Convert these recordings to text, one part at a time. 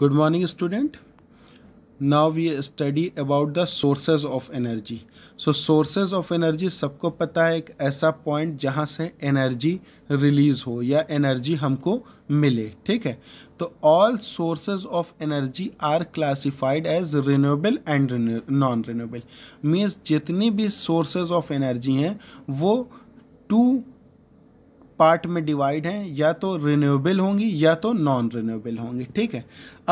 good morning student now we study about the sources of energy so sources of energy सबको पता है एक ऐसा पॉइंट जहाँ से एनर्जी रिलीज हो या एनर्जी हमको मिले ठीक है तो all sources of energy are classified as renewable and non renewable means जितनी भी सोर्सेज ऑफ एनर्जी हैं वो टू पार्ट में डिवाइड हैं या तो रिन्यूएबल होंगी या तो नॉन रिन्यूएबल होंगी ठीक है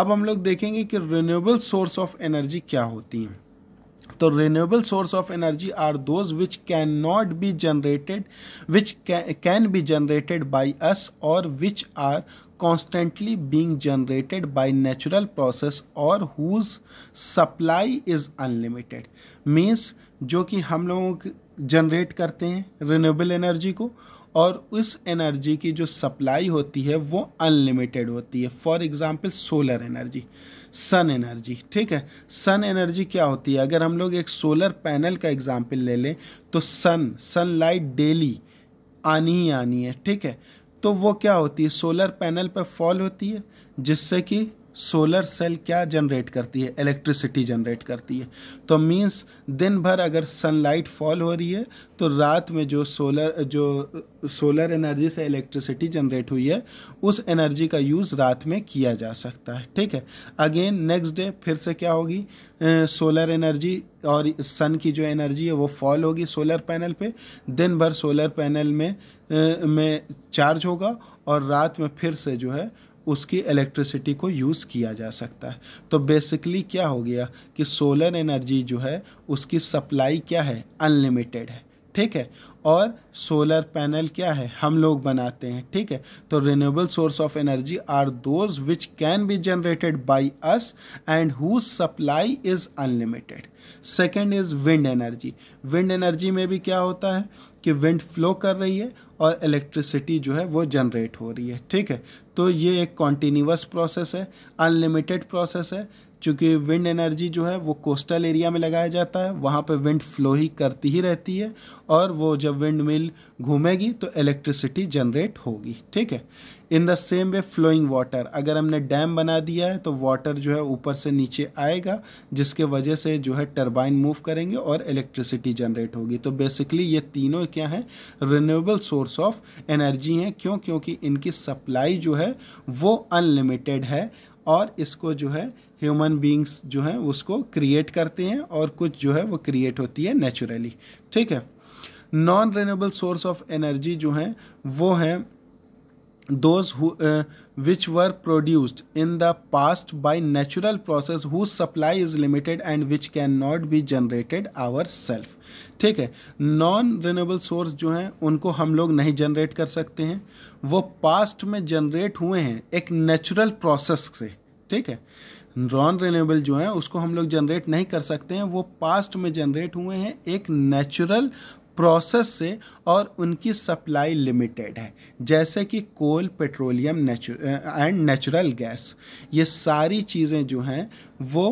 अब हम लोग देखेंगे कि रिन्यूएबल सोर्स ऑफ एनर्जी क्या होती हैं तो renewable source of energy are those which can not be generated which can be generated by us or which are constantly being generated by natural process or whose supply is unlimited means जो कि हम लोग generate करते हैं renewable energy को और उस energy की जो सप्लाई होती है वो अनलिमिटेड होती है for example solar energy sun energy ठीक है सन एनर्जी क्या होती है अगर हम लोग एक सोलर पैनल का एग्ज़ाम्पल ले लें तो सन सनलाइट डेली आनी ही आनी है ठीक है तो वो क्या होती है सोलर पैनल पर फॉल होती है जिससे कि सोलर सेल क्या जनरेट करती है इलेक्ट्रिसिटी जनरेट करती है तो मींस दिन भर अगर सनलाइट फॉल हो रही है तो रात में जो सोलर जो सोलर एनर्जी से इलेक्ट्रिसिटी जनरेट हुई है उस एनर्जी का यूज़ रात में किया जा सकता है ठीक है अगेन नेक्स्ट डे फिर से क्या होगी सोलर एनर्जी और सन की जो एनर्जी है वो फॉल होगी सोलर पैनल पे दिन भर सोलर पैनल में में चार्ज होगा और रात में फिर से जो है उसकी इलेक्ट्रिसिटी को यूज़ किया जा सकता है तो बेसिकली क्या हो गया कि सोलर एनर्जी जो है उसकी सप्लाई क्या है अनलिमिटेड है ठीक है और सोलर पैनल क्या है हम लोग बनाते हैं ठीक है तो renewable source of energy are those which can be generated by us and who supply is unlimited second is wind energy wind energy में भी क्या होता है कि विंड फ्लो कर रही है और इलेक्ट्रिसिटी जो है वो जनरेट हो रही है ठीक है तो ये एक कॉन्टीन्यूस प्रोसेस है अनलिमिटेड प्रोसेस है चूँकि विंड एनर्जी जो है वो कोस्टल एरिया में लगाया जाता है वहाँ पर विंड फ्लो ही करती ही रहती है और वो जब जब विंड मिल घूमेगी तो इलेक्ट्रिसिटी जनरेट होगी ठीक है in the same way flowing water अगर हमने डैम बना दिया है तो वाटर जो है ऊपर से नीचे आएगा जिसके वजह से जो है टर्बाइन मूव करेंगे और इलेक्ट्रिसिटी जनरेट होगी तो बेसिकली ये तीनों क्या हैं रिन्यूएबल सोर्स ऑफ एनर्जी हैं क्यों क्योंकि इनकी सप्लाई जो है वो अनलिमिटेड है और इसको जो है ह्यूमन बींग्स जो हैं उसको क्रिएट करते हैं और कुछ जो है वो क्रिएट होती है नेचुरली ठीक है non renewable source of energy जो हैं वो हैं those which were produced in the past by natural process who supply is limited and which can not be generated ourselves ठीक है नॉन रिन्यूएबल सोर्स जो हैं उनको हम लोग नहीं जनरेट कर सकते हैं वो पास्ट में जनरेट हुए हैं एक नेचुरल प्रोसेस से ठीक है नॉन रिन्यूएबल जो है उसको हम लोग जनरेट नहीं कर सकते हैं वो पास्ट में जनरेट हुए हैं एक नेचुरल प्रोसेस से और उनकी सप्लाई लिमिटेड है जैसे कि coal petroleum and natural gas ये सारी चीज़ें जो हैं वो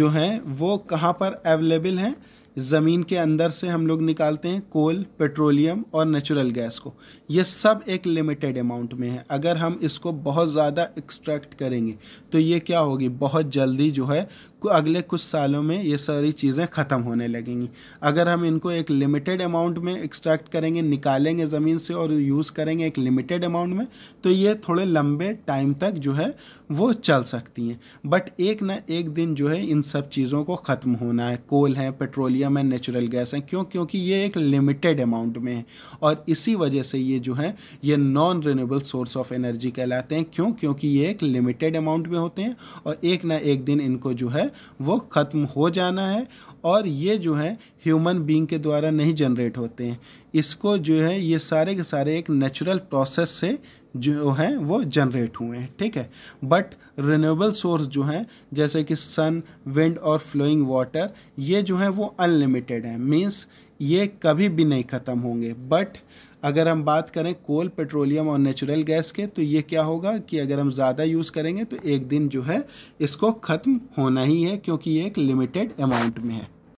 जो हैं वो कहाँ पर अवेलेबल हैं ज़मीन के अंदर से हम लोग निकालते हैं कोल पेट्रोलियम और नेचुरल गैस को ये सब एक लिमिटेड अमाउंट में है अगर हम इसको बहुत ज़्यादा एक्सट्रैक्ट करेंगे तो ये क्या होगी बहुत जल्दी जो है अगले कुछ सालों में ये सारी चीज़ें ख़त्म होने लगेंगी अगर हम इनको एक लिमिटेड अमाउंट में एक्सट्रैक्ट करेंगे निकालेंगे ज़मीन से और यूज़ करेंगे एक लिमिटेड अमाउंट में तो ये थोड़े लंबे टाइम तक जो है वो चल सकती हैं बट एक ना एक दिन जो है इन सब चीज़ों को ख़त्म होना है कोल है petroleum petroleum and natural gas हैं क्यों क्योंकि ये एक लिमिटेड अमाउंट में है और इसी वजह से ये जो है ये non renewable source of energy कहलाते हैं क्यों क्योंकि ये एक लिमिटेड अमाउंट में होते हैं और एक ना एक दिन इनको जो है वो ख़त्म हो जाना है और ये जो है ह्यूमन बींग के द्वारा नहीं जनरेट होते हैं इसको जो है ये सारे के सारे एक नेचुरल प्रोसेस से जो हैं वो जनरेट हुए हैं ठीक है बट रिन्यूएबल सोर्स जो हैं जैसे कि सन विंड और फ्लोइंग वाटर ये जो हैं वो अनलिमिटेड हैं मीन्स ये कभी भी नहीं ख़त्म होंगे बट अगर हम बात करें कोल पेट्रोलियम और नेचुरल गैस के तो ये क्या होगा कि अगर हम ज़्यादा यूज़ करेंगे तो एक दिन जो है इसको ख़त्म होना ही है क्योंकि ये एक लिमिटेड अमाउंट में है